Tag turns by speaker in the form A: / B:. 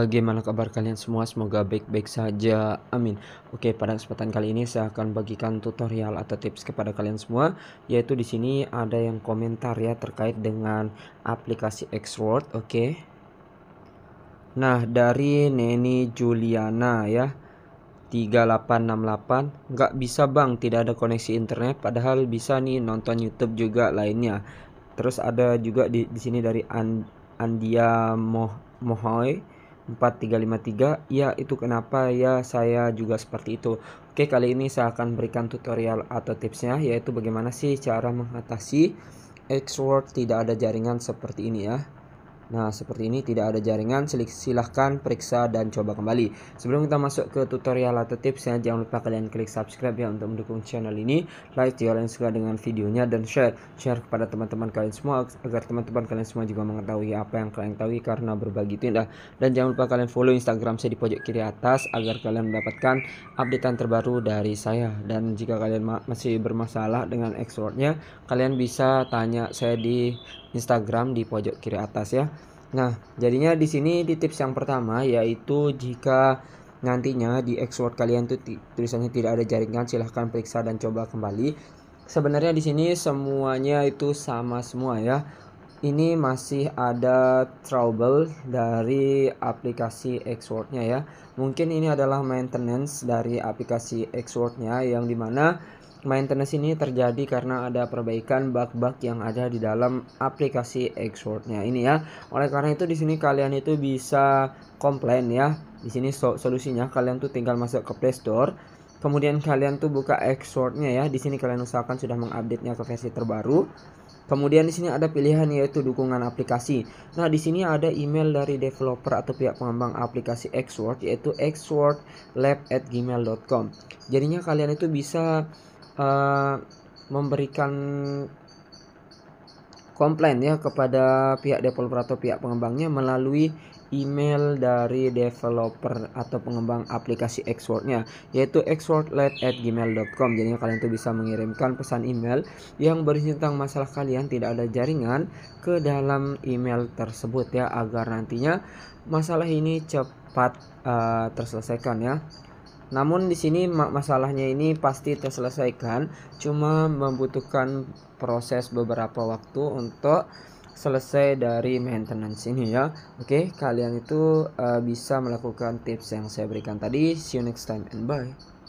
A: Bagaimana eh, kabar kalian semua? Semoga baik-baik saja. Amin. Oke, pada kesempatan kali ini saya akan bagikan tutorial atau tips kepada kalian semua, yaitu di sini ada yang komentar ya terkait dengan aplikasi Xword, oke. Nah, dari Neni Juliana ya. 3868 nggak bisa bang tidak ada koneksi internet padahal bisa nih nonton YouTube juga lainnya terus ada juga di, di sini dari And, Andia Moh, Mohoy 4353 ya itu kenapa ya saya juga seperti itu oke kali ini saya akan berikan tutorial atau tipsnya yaitu bagaimana sih cara mengatasi Xword tidak ada jaringan seperti ini ya Nah, seperti ini tidak ada jaringan, silahkan periksa dan coba kembali. Sebelum kita masuk ke tutorial atau tipsnya, jangan lupa kalian klik subscribe ya untuk mendukung channel ini, like jika kalian suka dengan videonya dan share. Share kepada teman-teman kalian semua agar teman-teman kalian semua juga mengetahui apa yang kalian tahu karena berbagi itu indah. Dan jangan lupa kalian follow Instagram saya di pojok kiri atas agar kalian mendapatkan updatean terbaru dari saya. Dan jika kalian ma masih bermasalah dengan Xwordnya, kalian bisa tanya saya di Instagram di pojok kiri atas ya. Nah, jadinya di sini di tips yang pertama yaitu jika nantinya di export kalian tuh tulisannya tidak ada jaringan, silahkan periksa dan coba kembali. Sebenarnya di sini semuanya itu sama semua ya. Ini masih ada trouble dari aplikasi Xword-nya ya. Mungkin ini adalah maintenance dari aplikasi Xword-nya yang dimana Maintenance ini terjadi karena ada perbaikan bug-bug yang ada di dalam aplikasi Xword-nya ini ya. Oleh karena itu di sini kalian itu bisa komplain ya. Di sini so solusinya kalian tuh tinggal masuk ke Play Store, kemudian kalian tuh buka Xword-nya ya. Di sini kalian usahakan sudah mengupdate-nya ke versi terbaru. Kemudian di sini ada pilihan yaitu dukungan aplikasi. Nah, di sini ada email dari developer atau pihak pengembang aplikasi Xword yaitu xwordlab@gmail.com. Jadinya kalian itu bisa Eh, memberikan komplain ya kepada pihak developer atau pihak pengembangnya melalui email dari developer atau pengembang aplikasi Xword-nya yaitu xwordlet@gmail.com. Jadi kalian tuh bisa mengirimkan pesan email yang berisi tentang masalah kalian tidak ada jaringan ke dalam email tersebut ya agar nantinya masalah ini cepat uh, terselesaikan ya. Namun di sini masalahnya ini pasti terselesaikan, cuma membutuhkan proses beberapa waktu untuk selesai dari maintenance ini ya. Oke, kalian itu uh, bisa melakukan tips yang saya berikan tadi. See you next time and bye.